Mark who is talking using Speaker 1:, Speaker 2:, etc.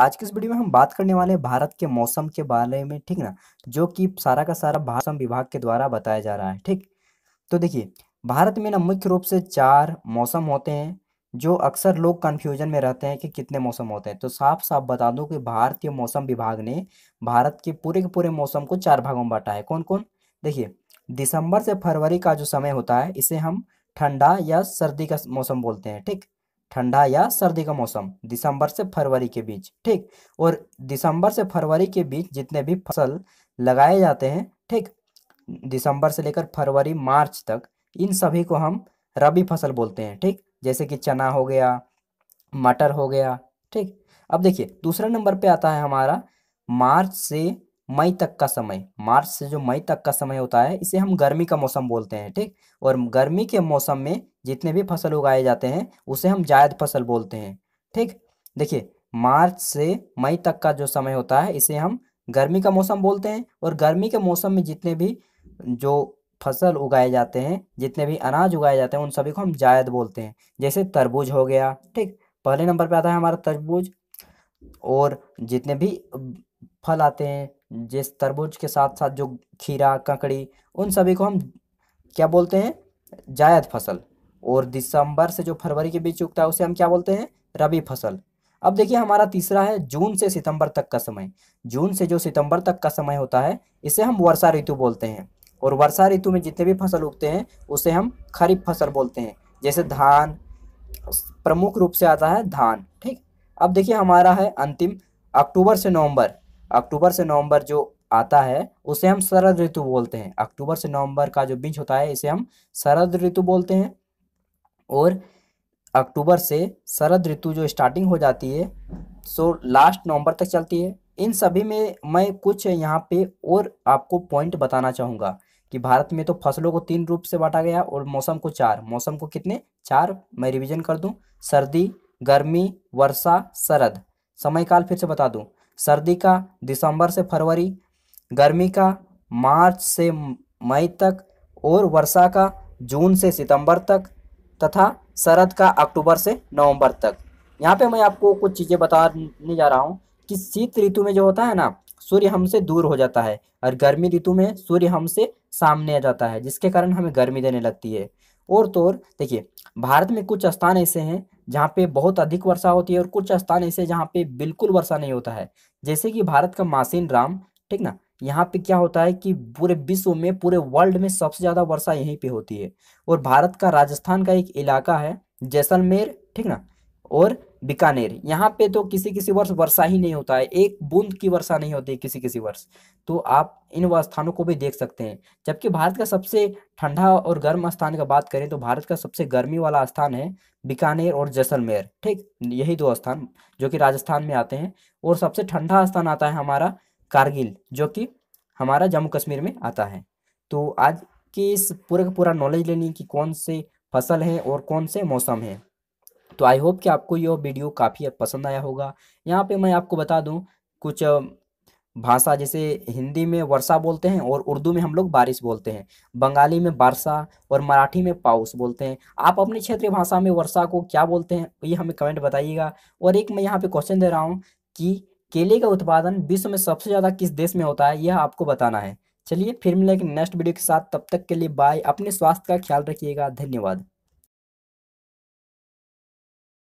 Speaker 1: आज की इस वीडियो में हम बात करने वाले हैं भारत के मौसम के बारे में ठीक ना जो कि सारा का सारा मौसम विभाग के द्वारा बताया जा रहा है ठीक तो देखिए भारत में ना मुख्य रूप से चार मौसम होते हैं जो अक्सर लोग कन्फ्यूजन में रहते हैं कि कितने मौसम होते हैं तो साफ साफ बता दूं कि भारतीय मौसम विभाग ने भारत के पूरे के पूरे मौसम को चार भागों में बांटा है कौन कौन देखिए दिसंबर से फरवरी का जो समय होता है इसे हम ठंडा या सर्दी का मौसम बोलते हैं ठीक ठंडा या सर्दी का मौसम दिसंबर से फरवरी के बीच ठीक और दिसंबर से फरवरी के बीच जितने भी फसल लगाए जाते हैं ठीक दिसंबर से लेकर फरवरी मार्च तक इन सभी को हम रबी फसल बोलते हैं ठीक जैसे कि चना हो गया मटर हो गया ठीक अब देखिए दूसरे नंबर पे आता है हमारा मार्च से मई तक का समय मार्च से जो मई तक का समय होता है इसे हम गर्मी का मौसम बोलते हैं ठीक और गर्मी के मौसम में जितने भी फसल उगाए जाते हैं उसे हम जायद फसल बोलते हैं ठीक देखिए मार्च से मई तक का जो समय होता है इसे हम गर्मी का मौसम बोलते हैं और गर्मी के मौसम में जितने भी जो फसल उगाए जाते हैं जितने भी अनाज उगाए जाते हैं उन सभी को हम जायद बोलते हैं जैसे तरबूज हो गया ठीक पहले नंबर पे आता है हमारा तरबूज और जितने भी फल आते हैं जिस तरबूज के साथ साथ जो खीरा ककड़ी उन सभी को हम क्या बोलते हैं जायद फसल और दिसंबर से जो फरवरी के बीच उगता है उसे हम क्या बोलते हैं रबी फसल अब देखिए हमारा तीसरा है जून से सितंबर तक का समय जून से जो सितंबर तक का समय होता है इसे हम वर्षा ऋतु बोलते हैं और वर्षा ऋतु में जितने भी फसल उगते हैं उसे हम खरीफ फसल बोलते हैं जैसे धान प्रमुख रूप से आता है धान ठीक अब देखिए हमारा है अंतिम अक्टूबर से नवंबर अक्टूबर से नवंबर जो आता है उसे हम शरद ऋतु बोलते हैं अक्टूबर से नवंबर का जो बीज होता है इसे हम शरद ऋतु बोलते हैं और अक्टूबर से शरद ऋतु जो स्टार्टिंग हो जाती है सो लास्ट नवंबर तक चलती है इन सभी में मैं कुछ यहाँ पे और आपको पॉइंट बताना चाहूँगा कि भारत में तो फसलों को तीन रूप से बांटा गया और मौसम को चार मौसम को कितने चार मैं रिवीजन कर दूँ सर्दी गर्मी वर्षा शरद समय काल फिर से बता दूँ सर्दी का दिसंबर से फरवरी गर्मी का मार्च से मई तक और वर्षा का जून से सितंबर तक तथा शरद का अक्टूबर से नवंबर तक यहाँ पे मैं आपको कुछ चीज़ें बताने जा रहा हूँ कि शीत ऋतु में जो होता है ना सूर्य हमसे दूर हो जाता है और गर्मी ऋतु में सूर्य हमसे सामने आ जाता है जिसके कारण हमें गर्मी देने लगती है और तो और देखिए भारत में कुछ स्थान ऐसे हैं जहाँ पे बहुत अधिक वर्षा होती है और कुछ स्थान ऐसे जहाँ पे बिल्कुल वर्षा नहीं होता है जैसे कि भारत का मासीन राम ठीक ना यहाँ पे क्या होता है कि पूरे विश्व में पूरे वर्ल्ड में सबसे ज़्यादा वर्षा यहीं पे होती है और भारत का राजस्थान का एक इलाका है जैसलमेर ठीक ना और बीकानेर यहाँ पे तो किसी किसी वर्ष वर्षा ही नहीं होता है एक बूंद की वर्षा नहीं होती किसी किसी वर्ष तो आप इन स्थानों को भी देख सकते हैं जबकि भारत का सबसे ठंडा और गर्म स्थान की बात करें तो भारत का सबसे गर्मी वाला स्थान है बीकानेर और जैसलमेर ठीक यही दो स्थान जो कि राजस्थान में आते हैं और सबसे ठंडा स्थान आता है हमारा कारगिल जो कि हमारा जम्मू कश्मीर में आता है तो आज की इस पूरे का पूरा नॉलेज लेनी कि कौन से फसल हैं और कौन से मौसम हैं तो आई होप कि आपको यह वीडियो काफ़ी पसंद आया होगा यहाँ पे मैं आपको बता दूँ कुछ भाषा जैसे हिंदी में वर्षा बोलते हैं और उर्दू में हम लोग बारिश बोलते हैं बंगाली में बारसा और मराठी में पाउस बोलते हैं आप अपनी क्षेत्रीय भाषा में वर्षा को क्या बोलते हैं ये हमें कमेंट बताइएगा और एक मैं यहाँ पे क्वेश्चन दे रहा हूँ कि केले का उत्पादन विश्व में सबसे ज़्यादा किस देश में होता है यह आपको बताना है चलिए फिर मिलेंगे नेक्स्ट वीडियो के साथ तब तक के लिए बाय अपने स्वास्थ्य का ख्याल रखिएगा धन्यवाद